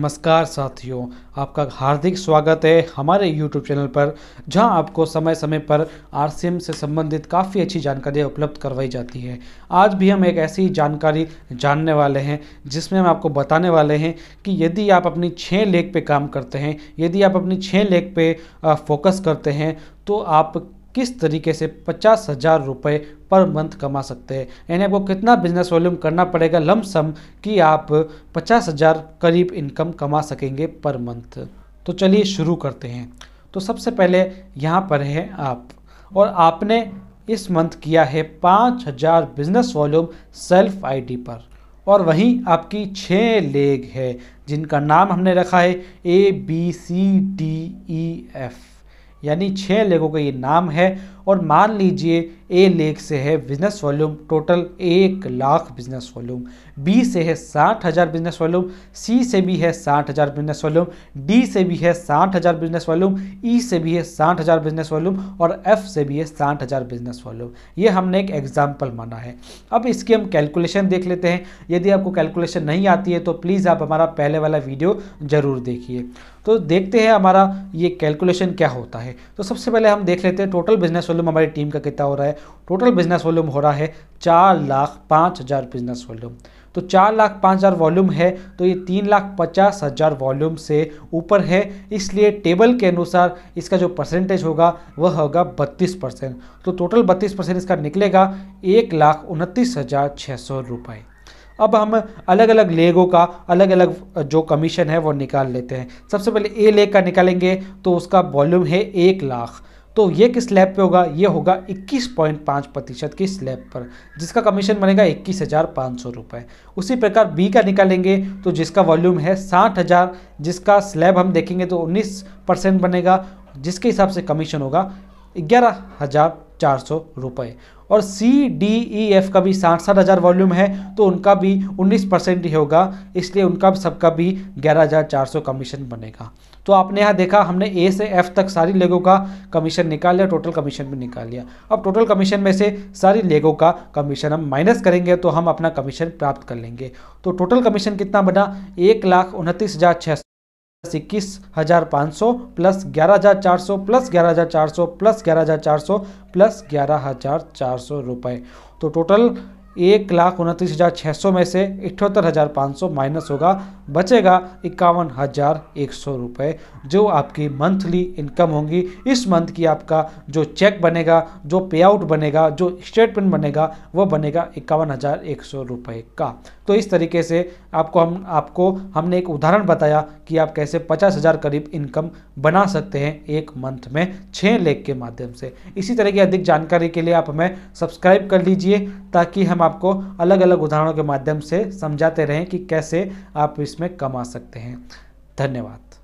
नमस्कार साथियों आपका हार्दिक स्वागत है हमारे YouTube चैनल पर जहां आपको समय समय पर आर से संबंधित काफ़ी अच्छी जानकारियाँ उपलब्ध करवाई जाती है आज भी हम एक ऐसी जानकारी जानने वाले हैं जिसमें हम आपको बताने वाले हैं कि यदि आप अपनी छः लेग पे काम करते हैं यदि आप अपनी छः लेग पे फोकस करते हैं तो आप किस तरीके से पचास हज़ार रुपये पर मंथ कमा सकते हैं यानी आपको कितना बिजनेस वॉल्यूम करना पड़ेगा लम सम कि आप पचास हज़ार करीब इनकम कमा सकेंगे पर मंथ तो चलिए शुरू करते हैं तो सबसे पहले यहाँ पर हैं आप और आपने इस मंथ किया है पाँच हज़ार बिजनेस वॉल्यूम सेल्फ आईडी पर और वहीं आपकी छः लेग है जिनका नाम हमने रखा है A B C D E F यानी छः लेगों का ये नाम है और मान लीजिए ए लेख से है बिजनेस वॉल्यूम टोटल एक लाख बिजनेस वॉल्यूम बी से है साठ हज़ार बिजनेस वॉल्यूम सी से भी है साठ हज़ार बिजनेस वॉल्यूम डी से भी है साठ हज़ार बिजनेस वॉल्यूम ई से भी है साठ हज़ार बिजनेस वॉल्यूम और एफ से भी है साठ हज़ार बिजनेस वॉल्यूम ये हमने एक एग्जाम्पल माना है अब इसकी हम कैलकुलेशन देख लेते हैं यदि आपको कैलकुलेशन नहीं आती है तो प्लीज़ आप हमारा पहले वाला वीडियो ज़रूर देखिए तो देखते हैं हमारा ये कैलकुलेशन क्या होता है तो सबसे पहले हम देख लेते हैं टोटल बिजनेस वॉल्यूम हमारी टीम का कितना हो रहा है टोटल बिजनेस वॉल्यूम हो रहा है चार लाख पाँच हज़ार बिजनेस वॉल्यूम तो चार लाख पाँच हज़ार वॉल्यूम है तो ये तीन लाख पचास हज़ार वॉल्यूम से ऊपर है इसलिए टेबल के अनुसार इसका जो परसेंटेज होगा वह होगा बत्तीस परसेंट तो टोटल बत्तीस परसेंट इसका निकलेगा एक लाख उनतीस हज़ार छः सौ रुपये अब हम अलग अलग लेगों का अलग अलग जो कमीशन है वो निकाल लेते हैं सबसे पहले ए लेग का निकालेंगे तो उसका वॉल्यूम है एक लाख तो ये किस स्लैब पे होगा ये होगा 21.5 प्रतिशत की स्लैब पर जिसका कमीशन बनेगा इक्कीस हज़ार पाँच सौ रुपये उसी प्रकार बी का निकालेंगे तो जिसका वॉल्यूम है साठ हज़ार जिसका स्लैब हम देखेंगे तो उन्नीस परसेंट बनेगा जिसके हिसाब से कमीशन होगा ग्यारह हज़ार चार सौ रुपये और सी डी ई एफ का भी साठ साठ हज़ार वॉल्यूम है तो उनका भी उन्नीस परसेंट ही होगा इसलिए उनका सबका भी ग्यारह हज़ार चार सौ कमीशन बनेगा तो आपने यहाँ देखा हमने ए से एफ तक सारी लेगो का कमीशन निकाल लिया टोटल कमीशन भी निकाल लिया अब टोटल कमीशन में से सारी लेगो का कमीशन हम माइनस करेंगे तो हम अपना कमीशन प्राप्त कर लेंगे तो टोटल कमीशन कितना बना एक लाख उनतीस हज़ार छः प्लस इक्कीस हज़ार पाँच सौ प्लस ग्यारह हज़ार चार सौ प्लस ग्यारह हज़ार चार सौ प्लस ग्यारह हज़ार चार सौ प्लस ग्यारह हज़ार चार सौ रुपये तो टोटल एक लाख उनतीस हज़ार छः सौ में से इठहत्तर हज़ार पाँच सौ माइनस होगा बचेगा इक्यावन हज़ार एक सौ रुपये जो आपकी मंथली इनकम होगी इस मंथ की आपका जो चेक बनेगा जो पे आउट बनेगा जो स्टेटमेंट बनेगा वो बनेगा इक्यावन हज़ार एक सौ रुपये का तो इस तरीके से आपको हम आपको हमने एक उदाहरण बताया कि आप कैसे पचास हज़ार करीब इनकम बना सकते हैं एक मंथ में छः लेख के माध्यम से इसी तरह की अधिक जानकारी के लिए आप हमें सब्सक्राइब कर लीजिए ताकि हम हम आपको अलग अलग उदाहरणों के माध्यम से समझाते रहें कि कैसे आप इसमें कमा सकते हैं धन्यवाद